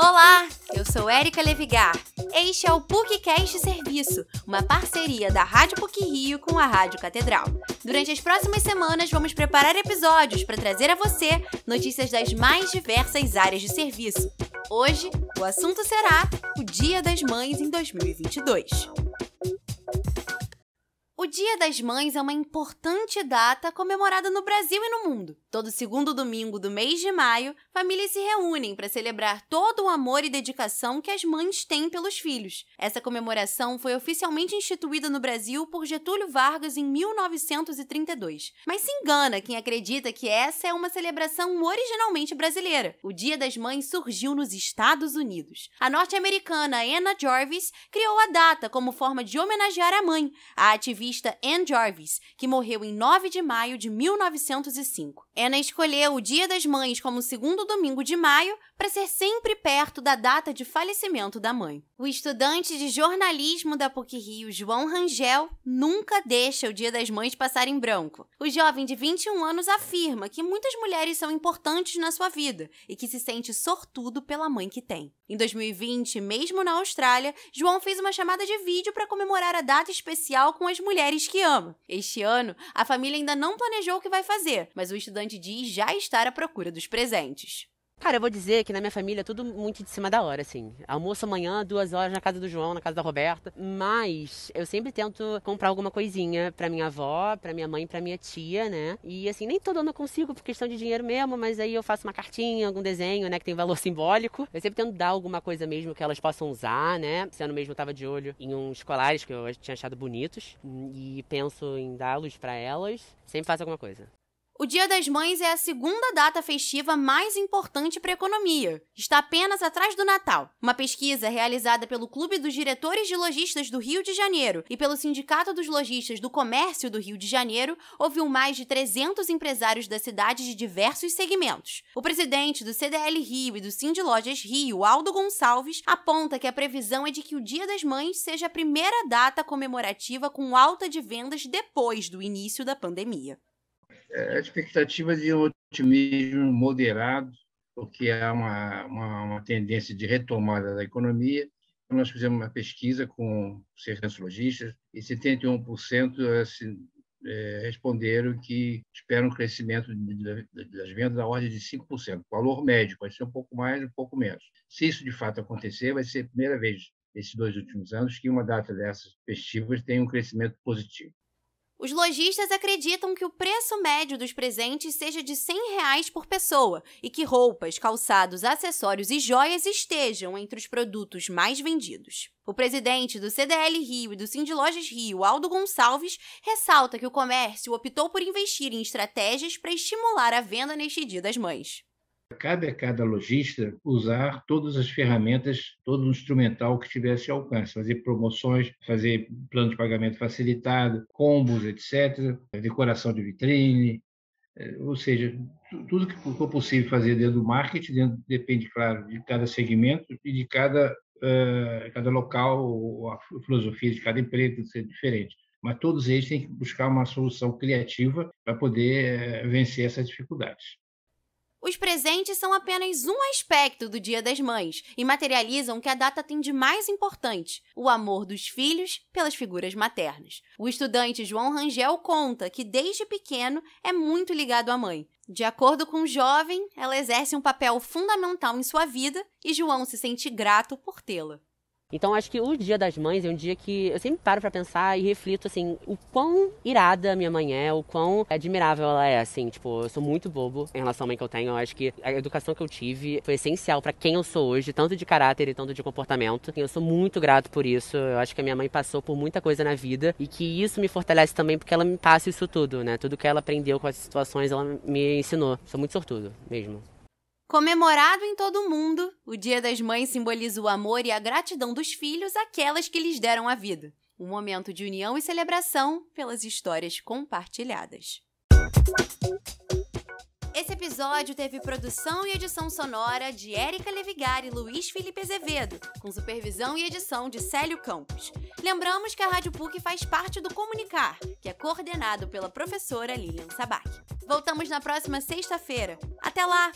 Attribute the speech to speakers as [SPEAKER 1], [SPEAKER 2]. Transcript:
[SPEAKER 1] Olá, eu sou Érica Levigar. Este é o PUCCast Serviço, uma parceria da Rádio PUC Rio com a Rádio Catedral. Durante as próximas semanas, vamos preparar episódios para trazer a você notícias das mais diversas áreas de serviço. Hoje, o assunto será o Dia das Mães em 2022. O Dia das Mães é uma importante data comemorada no Brasil e no mundo. Todo segundo domingo do mês de maio, famílias se reúnem para celebrar todo o amor e dedicação que as mães têm pelos filhos. Essa comemoração foi oficialmente instituída no Brasil por Getúlio Vargas em 1932. Mas se engana quem acredita que essa é uma celebração originalmente brasileira. O Dia das Mães surgiu nos Estados Unidos. A norte-americana Anna Jarvis criou a data como forma de homenagear a mãe, a ativista Ann Jarvis, que morreu em 9 de maio de 1905. Ana é escolheu o Dia das Mães como segundo domingo de maio para ser sempre perto da data de falecimento da mãe. O estudante de jornalismo da PUC Rio, João Rangel, nunca deixa o Dia das Mães passar em branco. O jovem de 21 anos afirma que muitas mulheres são importantes na sua vida e que se sente sortudo pela mãe que tem. Em 2020, mesmo na Austrália, João fez uma chamada de vídeo para comemorar a data especial com as mulheres que ama. Este ano, a família ainda não planejou o que vai fazer,
[SPEAKER 2] mas o estudante grande e já estar à procura dos presentes. Cara, eu vou dizer que na minha família é tudo muito de cima da hora, assim. Almoço amanhã, duas horas na casa do João, na casa da Roberta. Mas eu sempre tento comprar alguma coisinha pra minha avó, pra minha mãe, pra minha tia, né? E assim, nem todo ano eu consigo por questão de dinheiro mesmo, mas aí eu faço uma cartinha, algum desenho, né, que tem valor simbólico. Eu sempre tento dar alguma coisa mesmo que elas possam usar, né? Esse ano mesmo eu tava de olho em uns colares que eu tinha achado bonitos hum, e penso em dá-los pra elas. Sempre faço alguma coisa.
[SPEAKER 1] O Dia das Mães é a segunda data festiva mais importante para a economia. Está apenas atrás do Natal. Uma pesquisa realizada pelo Clube dos Diretores de Lojistas do Rio de Janeiro e pelo Sindicato dos Lojistas do Comércio do Rio de Janeiro ouviu mais de 300 empresários da cidade de diversos segmentos. O presidente do CDL Rio e do Cindy Lojas Rio, Aldo Gonçalves, aponta que a previsão é de que o Dia das Mães seja a primeira data comemorativa com alta de vendas depois do início da pandemia.
[SPEAKER 3] É, a expectativa de um otimismo moderado, porque há uma, uma, uma tendência de retomada da economia. Então, nós fizemos uma pesquisa com circanciologistas e 71% assim, é, responderam que esperam um crescimento das vendas da ordem de 5%, valor médio, pode ser um pouco mais, um pouco menos. Se isso de fato acontecer, vai ser a primeira vez nesses dois últimos anos que uma data dessas festivas tem um crescimento positivo.
[SPEAKER 1] Os lojistas acreditam que o preço médio dos presentes seja de R$ 100 reais por pessoa e que roupas, calçados, acessórios e joias estejam entre os produtos mais vendidos. O presidente do CDL Rio e do Sindlojas Rio, Aldo Gonçalves, ressalta que o comércio optou por investir em estratégias para estimular a venda neste Dia das Mães.
[SPEAKER 3] Cabe a cada lojista usar todas as ferramentas, todo o instrumental que tivesse alcance, fazer promoções, fazer plano de pagamento facilitado, combos, etc., decoração de vitrine, é, ou seja, tudo que for possível fazer dentro do marketing, dentro, depende, claro, de cada segmento e de cada, uh, cada local, a filosofia de cada empresa tem que ser diferente. Mas todos eles têm que buscar uma solução criativa para poder uh, vencer essas dificuldades.
[SPEAKER 1] Os presentes são apenas um aspecto do Dia das Mães e materializam o que a data tem de mais importante: o amor dos filhos pelas figuras maternas. O estudante João Rangel conta que desde pequeno é muito ligado à mãe. De acordo com o jovem, ela exerce um papel fundamental em sua vida e João se sente grato por tê-la.
[SPEAKER 2] Então acho que o Dia das Mães é um dia que eu sempre paro para pensar e reflito assim, o quão irada minha mãe é, o quão admirável ela é, assim, tipo, eu sou muito bobo em relação à mãe que eu tenho. Eu acho que a educação que eu tive foi essencial para quem eu sou hoje, tanto de caráter e tanto de comportamento. Eu sou muito grato por isso. Eu acho que a minha mãe passou por muita coisa na vida e que isso me fortalece também porque ela me passa isso tudo, né? Tudo que ela aprendeu com as situações, ela me ensinou. Sou muito sortudo mesmo.
[SPEAKER 1] Comemorado em todo o mundo, o Dia das Mães simboliza o amor e a gratidão dos filhos àquelas que lhes deram a vida. Um momento de união e celebração pelas histórias compartilhadas. Esse episódio teve produção e edição sonora de Érica Levigar e Luiz Felipe Azevedo, com supervisão e edição de Célio Campos. Lembramos que a Rádio PUC faz parte do Comunicar, que é coordenado pela professora Lilian Sabac. Voltamos na próxima sexta-feira. Até lá!